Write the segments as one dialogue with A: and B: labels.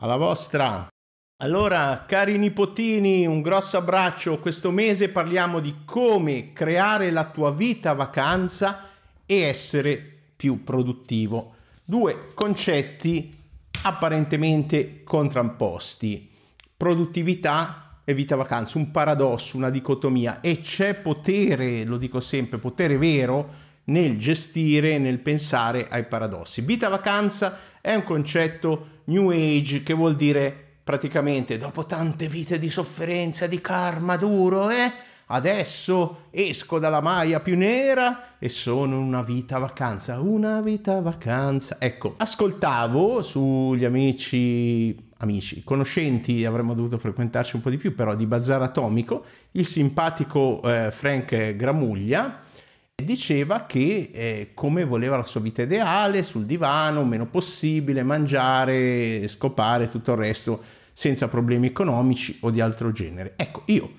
A: alla vostra. Allora, cari nipotini, un grosso abbraccio. Questo mese parliamo di come creare la tua vita vacanza e essere più produttivo. Due concetti apparentemente contrapposti. Produttività e vita vacanza, un paradosso, una dicotomia e c'è potere, lo dico sempre, potere vero nel gestire, nel pensare ai paradossi. Vita vacanza è un concetto New Age che vuol dire praticamente dopo tante vite di sofferenza, di karma duro, eh? Adesso esco dalla maglia più nera e sono una vita vacanza, una vita vacanza. Ecco, ascoltavo sugli amici amici, conoscenti, avremmo dovuto frequentarci un po' di più, però di Bazar Atomico, il simpatico eh, Frank Gramuglia, diceva che eh, come voleva la sua vita ideale, sul divano, meno possibile, mangiare, scopare, tutto il resto, senza problemi economici o di altro genere. Ecco, io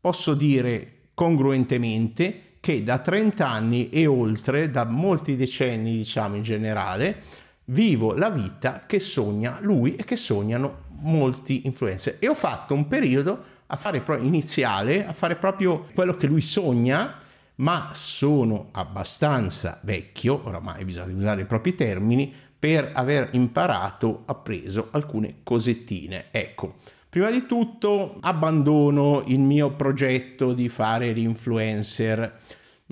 A: posso dire congruentemente che da 30 anni e oltre, da molti decenni diciamo in generale, vivo la vita che sogna lui e che sognano molti influencer. E ho fatto un periodo a fare pro- iniziale, a fare proprio quello che lui sogna, ma sono abbastanza vecchio, oramai bisogna usare i propri termini, per aver imparato, appreso alcune cosettine. Ecco, prima di tutto abbandono il mio progetto di fare l'influencer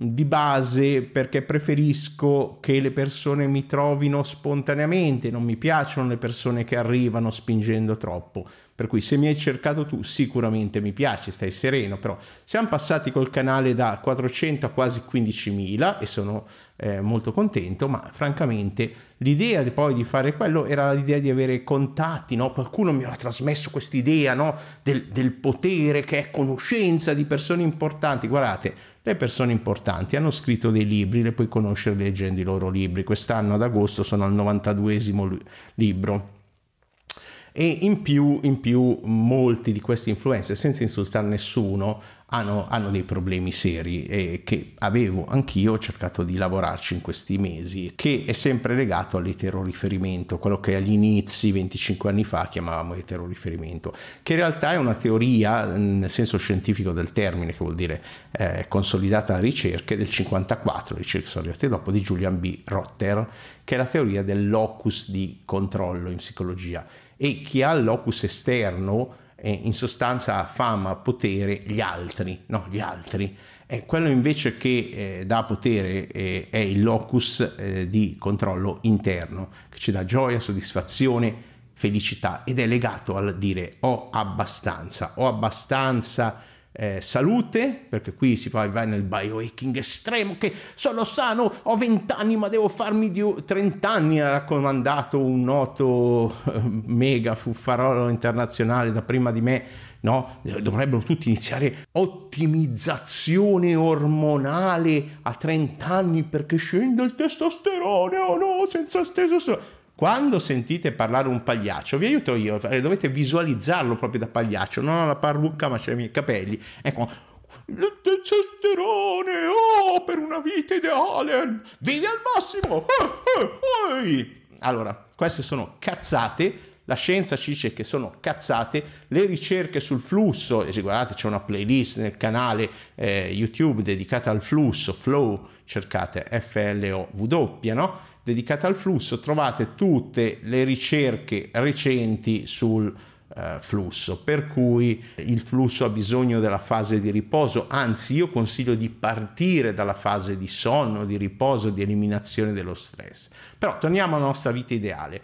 A: di base perché preferisco che le persone mi trovino spontaneamente, non mi piacciono le persone che arrivano spingendo troppo. Per cui se mi hai cercato tu sicuramente mi piace, stai sereno, però siamo passati col canale da 400 a quasi 15.000 e sono eh, molto contento, ma francamente l'idea di poi di fare quello era l'idea di avere contatti, no? qualcuno mi aveva trasmesso quest'idea no? del, del potere che è conoscenza di persone importanti, guardate, le persone importanti hanno scritto dei libri, le puoi conoscere leggendo i loro libri, quest'anno ad agosto sono al 92esimo libro e in più, in più molti di questi influencer, senza insultare nessuno, hanno, hanno dei problemi seri e che avevo anch'io, cercato di lavorarci in questi mesi, che è sempre legato all'eteroriferimento, quello che agli inizi, 25 anni fa, chiamavamo eteroriferimento, che in realtà è una teoria nel senso scientifico del termine, che vuol dire eh, consolidata a ricerche del 54, ricerche sono arrivate dopo, di Julian B. Rotter, che è la teoria del locus di controllo in psicologia e chi ha il locus esterno eh, in sostanza fama, potere, gli altri, no, gli altri. E quello invece che eh, dà potere eh, è il locus eh, di controllo interno, che ci dà gioia, soddisfazione, felicità ed è legato al dire ho abbastanza, ho abbastanza eh, salute, perché qui si va, va nel biohacking estremo, che sono sano, ho 20 anni ma devo farmi di 30 anni, ha raccomandato un noto eh, mega fuffarolo internazionale da prima di me, no? Dovrebbero tutti iniziare ottimizzazione ormonale a 30 anni perché scende il testosterone o oh no, senza testosterone quando sentite parlare un pagliaccio, vi aiuto io, eh, dovete visualizzarlo proprio da pagliaccio, non ho la parrucca ma c'è i miei capelli. Ecco, del oh, per una vita ideale, vivi al massimo. Eh, eh, eh. Allora, queste sono cazzate la scienza ci dice che sono cazzate, le ricerche sul flusso, e se guardate c'è una playlist nel canale eh, YouTube dedicata al flusso, Flow, cercate F-L-O-W, no? dedicata al flusso, trovate tutte le ricerche recenti sul eh, flusso, per cui il flusso ha bisogno della fase di riposo, anzi io consiglio di partire dalla fase di sonno, di riposo, di eliminazione dello stress. Però torniamo alla nostra vita ideale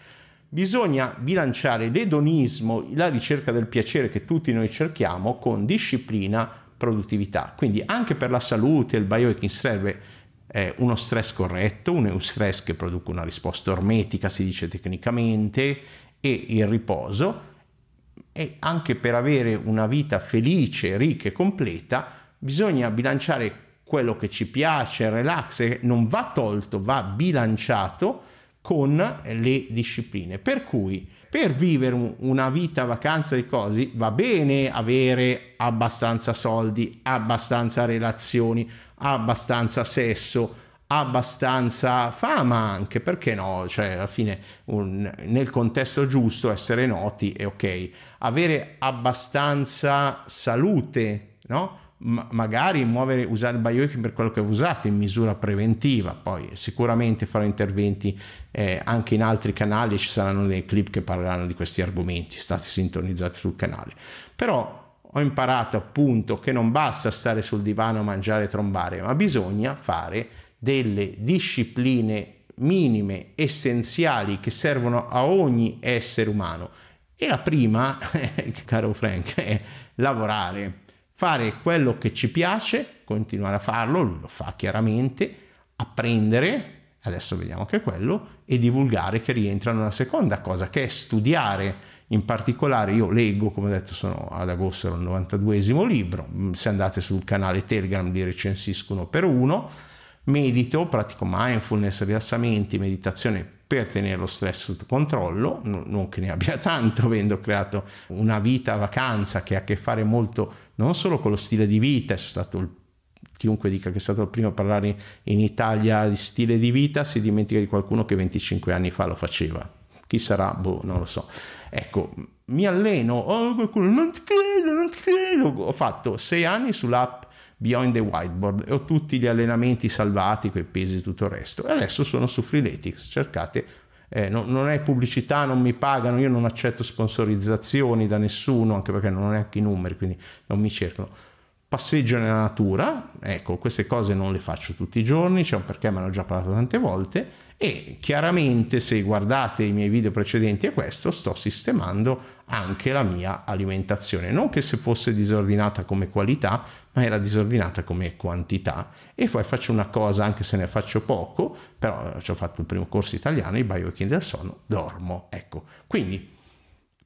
A: bisogna bilanciare l'edonismo, la ricerca del piacere che tutti noi cerchiamo con disciplina, produttività. Quindi anche per la salute e il biohacking serve eh, uno stress corretto, un eustress che produca una risposta ormetica, si dice tecnicamente, e il riposo. E anche per avere una vita felice, ricca e completa, bisogna bilanciare quello che ci piace, relax, non va tolto, va bilanciato con le discipline. Per cui per vivere una vita vacanza e cose va bene avere abbastanza soldi, abbastanza relazioni, abbastanza sesso, abbastanza fama anche perché no cioè alla fine un, nel contesto giusto essere noti è ok avere abbastanza salute no magari muovere, usare il biohacking per quello che usato in misura preventiva, poi sicuramente farò interventi eh, anche in altri canali, ci saranno dei clip che parleranno di questi argomenti, state sintonizzati sul canale. Però ho imparato appunto che non basta stare sul divano a mangiare e trombare, ma bisogna fare delle discipline minime, essenziali, che servono a ogni essere umano. E la prima, caro Frank, è lavorare fare quello che ci piace, continuare a farlo, lui lo fa chiaramente, apprendere, adesso vediamo anche quello, e divulgare che rientra nella seconda cosa, che è studiare. In particolare io leggo, come ho detto, sono ad agosto, era il 92 esimo libro, mm, se andate sul canale Telegram li recensiscono per uno, Medito, pratico mindfulness, rilassamenti, meditazione per tenere lo stress sotto controllo, non che ne abbia tanto, avendo creato una vita a vacanza che ha a che fare molto non solo con lo stile di vita, sono stato il chiunque dica che è stato il primo a parlare in Italia di stile di vita si dimentica di qualcuno che 25 anni fa lo faceva. Chi sarà? Boh, non lo so. Ecco, mi alleno, oh, qualcuno, non ti credo, non ti credo. Ho fatto sei anni sull'app Behind the Whiteboard e ho tutti gli allenamenti salvati, quei pesi e tutto il resto. E adesso sono su Freeletics, cercate, eh, no, non è pubblicità, non mi pagano, io non accetto sponsorizzazioni da nessuno, anche perché non ho neanche i numeri, quindi non mi cercano passeggio nella natura, ecco, queste cose non le faccio tutti i giorni, c'è cioè un perché me l'ho già parlato tante volte e chiaramente se guardate i miei video precedenti a questo sto sistemando anche la mia alimentazione, non che se fosse disordinata come qualità, ma era disordinata come quantità e poi faccio una cosa anche se ne faccio poco, però ci ho fatto il primo corso italiano, i biohacking del sonno, dormo, ecco. Quindi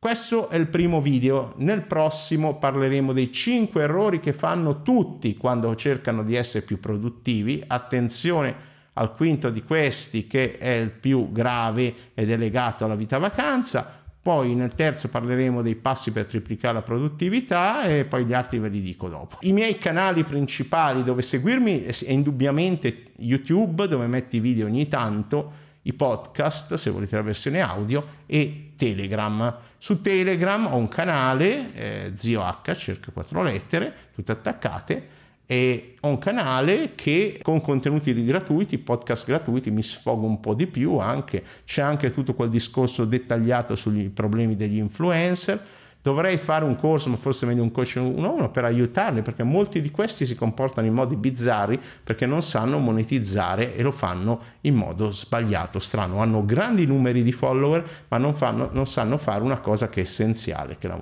A: questo è il primo video, nel prossimo parleremo dei 5 errori che fanno tutti quando cercano di essere più produttivi. Attenzione al quinto di questi che è il più grave ed è legato alla vita vacanza. Poi nel terzo parleremo dei passi per triplicare la produttività e poi gli altri ve li dico dopo. I miei canali principali dove seguirmi è indubbiamente YouTube dove metti video ogni tanto i podcast se volete la versione audio e Telegram. Su Telegram ho un canale, eh, zio H, circa quattro lettere, tutte attaccate, e ho un canale che con contenuti gratuiti, podcast gratuiti, mi sfogo un po' di più anche, c'è anche tutto quel discorso dettagliato sui problemi degli influencer Dovrei fare un corso, ma forse meglio un coach 1-1 per aiutarli, perché molti di questi si comportano in modi bizzarri perché non sanno monetizzare e lo fanno in modo sbagliato, strano. Hanno grandi numeri di follower, ma non, fanno, non sanno fare una cosa che è essenziale, che è la,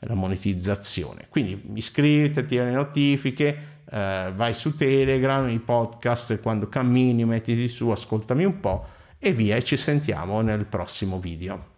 A: la monetizzazione. Quindi iscriviti, le notifiche, Uh, vai su Telegram, i podcast, quando cammini mettiti su, ascoltami un po' e via e ci sentiamo nel prossimo video.